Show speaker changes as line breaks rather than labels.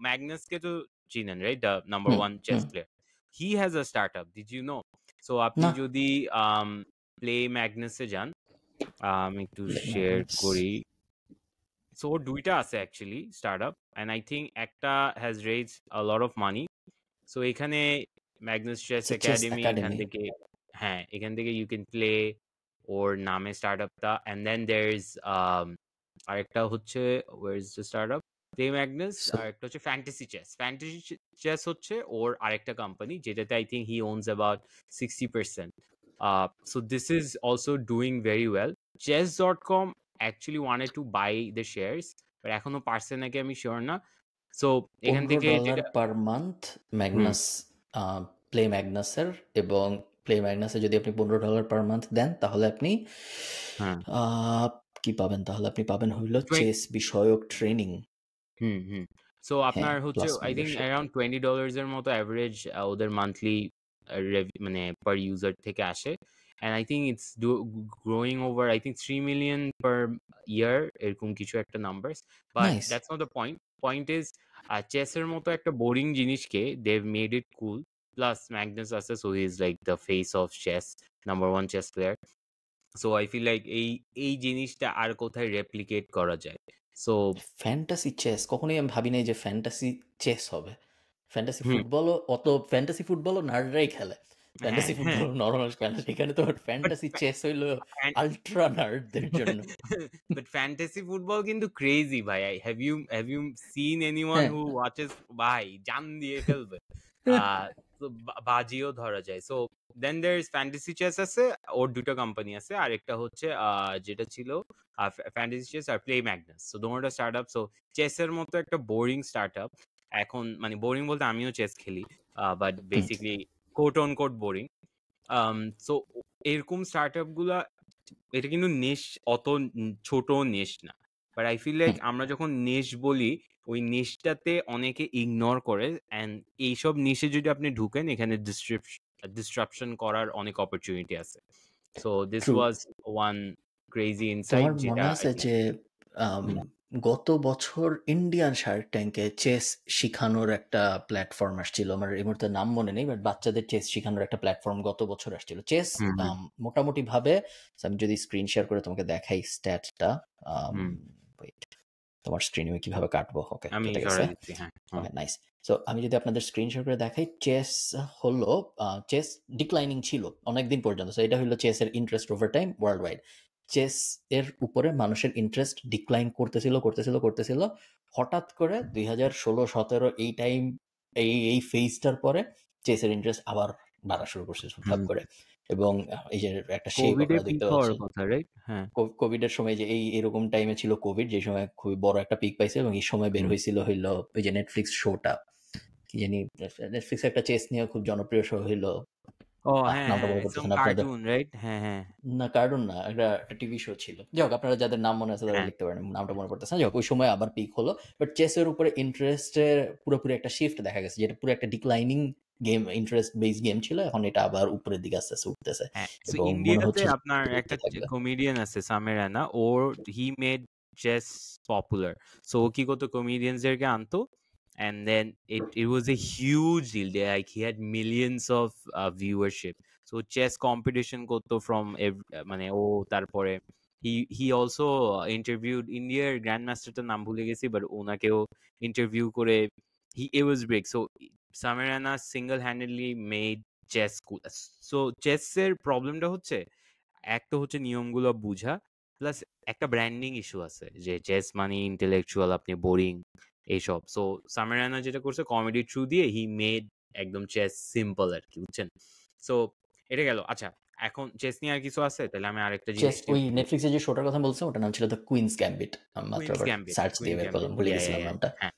Magnus Kajuchinen, right? The number mm. one chess mm. player. He has a startup. Did you know? So আপনি যদি play ম্যাগনাসে যান আমি একটু share করি so দুইটা আছে actually startup and I think একটা has raise a lot of money so এখানে ম্যাগনাস চেস একাডেমি এখান থেকে হ্যাঁ এখান থেকে ইউ ক্যান প্লে ওর নামে স্টার্টআপটা এন্ড দেন দেয়ার ইজ আরেকটা হচ্ছে where is the startup day Magnus আরেকটা হচ্ছে ফ্যান্টাসি চেস ফ্যান্টাসি চেস হচ্ছে ওর আরেকটা কোম্পানি যেটাতে I think he owns about sixty percent so this is also doing very well chess dot com actually wanted to buy the shares but এখনো পারছে নাকি আমি sure না সো এখান থেকে
পার মান্থ ম্যাগনাস প্লে ম্যাগনাসের এবং প্লে ম্যাগনাসের যদি আপনি পনেরো ডলার পার মান্থ দেন তাহলে আপনি হ্যাঁ। কি পাবেন তাহলে আপনি পাবেন হইল চেস বিষয়ক ট্রেনিং হুম হুম সো হ্যাঁ, আপনার হচ্ছে আই থিঙ্ক মাইনাস আর অ্যারাউন্ড
টোয়েন্টি ডলার্স এর মতো অ্যাভারেজ uh, ওদের মান্থলি uh, মানে পার ইউজার থেকে আসে and I think it's growing over I think three million per year এরকম কিছু একটা numbers but that's not the point point is এর মতো একটা বোরিং জিনিসকে they made it cool plus Magnus আছে so is like the face of chess number one chess player so I feel like এই এই জিনিসটা আর কোথায় রেপ্লিকেট করা যায় সো
ফ্যান্টাসি চেস কখনোই আমি ভাবি নাই যে ফ্যান্টাসি চেস হবে ফ্যান্টাসি ফুটবলও অত ফ্যান্টাসি ফুটবলও নার্ডরাই খেলে ফ্যান্টাসি ফুটবল হ্যাঁ।
নরমাল খেলে এখানে তো ফ্যান্টাসি চেস হইলো আলট্রা নার্ডদের জন্য বাট ফ্যান্টাসি ফুটবল কিন্তু ক্রেজি ভাই have you have you seen anyone who watches ভাই জাম দিয়ে খেলবে আর বাজিও ধরা যায় so then there is fantasy chess আছে ওর দুটো কোম্পানি আছে আর একটা হচ্ছে যেটা ছিল ফ্যান্টাসি চেস আর প্লে ম্যাগনাস সো দুটো স্টার্ট আপ সো চেসের মতো একটা বোরিং স্টার্ট আপ এখন মানে বোরিং বলতে আমিও চেস খেলি but basically quote on quote boring so এরকম স্টার্ট আপগুলো এটা কিন্তু নেশ অত ছোট নেশ না বাট আই ফিল লাইক আমরা যখন নেশ বলি ওই নিশটাতে অনেকে ইগনোর করে অ্যান্ড এইসব নিশে যদি আপনি ঢুকেন এখানে ডিস্ট্রাপশন করার অনেক অপরচুনিটি আছে so this was one crazy insight যেটা আছে
যে গত বছর ইন্ডিয়ান শার্ক ট্যাঙ্কে চেস শিখানোর একটা প্ল্যাটফর্ম আসছিল আমার এই মুহূর্তে নাম মনে নেই বাট বাচ্চাদের চেস শিখানোর একটা প্ল্যাটফর্ম গত বছর আসছিল চেস মোটামুটি ভাবে আমি যদি স্ক্রিন শেয়ার করে তোমাকে দেখাই স্ট্যাটটা তোমার স্ক্রিন আমি কিভাবে কাটবো ওকে আমি ওকে নাইস সো আমি যদি আপনাদের স্ক্রিনশট করে দেখাই চেস হলো চেস ডিক্লাইনিং ছিল অনেক দিন পর্যন্ত সো এটা হলো চেসের interest over time worldwide chess এর উপরে মানুষের ইন্টারেস্ট ডিক্লাইন করতেছিল করতেছিল করতেছিল হঠাৎ করে দুই হাজার ষোলো সতেরো এই টাইম এই এই ফেজটার পরে চেসের ইন্টারেস্ট আবার বাড়া শুরু করছে হঠাৎ করে এবং এই যে একটা দেখতে পাচ্ছি হ্যাঁ কোভিড এর সময় যে এই এরকম টাইমে ছিল কোভিড যে সময় খুবই বড় একটা পিক পাইছে এবং এই সময় বের হয়েছিল হইল ওই যে নেটফ্লিক্স শোটা জানি নেটফ্লিক্স একটা চেস নিয়ে খুব জনপ্রিয় শো হইল হ্যাঁ, হ্যাঁ, হ্যাঁ, না কার্টুন না একটা টিভি শো ছিল যাক আপনারা যাদের নাম মনে আছে তারা লিখতে পারেন নামটা মনে পড়তেছে যাই ওই সময় আবার পিক হলো বাট চেসের উপরে ইন্টারেস্টের পুরোপুরি একটা শিফট দেখা গেছে যেটা পুরো একটা declining game interest base game ছিল এখন এটা আবার উপরের দিকে আস্তে আস্তে উঠতেছে ইন্ডিয়াতে
আপনার একটা কমেডিয়ান আছে সামির রানা ওর he made chess popular so ও কি করতো কমেডিয়ানদেরকে আনতো and then it, it was a huge deal they like he had millions of uh, viewership so chess competition করতো from মানে ও তারপরে he he also interviewed ইন্ডিয়ার গ্র্যান্ড মাস্টারটার নাম ভুলে গেছি বাট ওনাকেও ইন্টারভিউ করে he it was big so সামেরানা single handedly made chess so চেসের প্রবলেমটা হচ্ছে এক তো হচ্ছে নিয়মগুলো বুঝা প্লাস একটা ব্র্যান্ডিং ইস্যু আছে যে চেস মানে ইন্টেলেকচুয়াল আপনি বোরিং এইসব সো সামেরানা যেটা করছে কমেডি থ্রু দিয়ে হি মেড একদম চেস সিম্পল আর কি বুঝছেন সো এটা গেল আচ্ছা এখন চেস নিয়ে আর কিছু আছে তাহলে আমি আরেকটা জিনিস ওই
নেটফ্লিক্সে যে শোটার কথা বলছো ওটার নাম ছিল দ্য কুইন্স গ্যাম্বিট মাত্র সার্চ দিয়ে বের করলাম ভুলে গেছিলাম নামটা
হ্যাঁ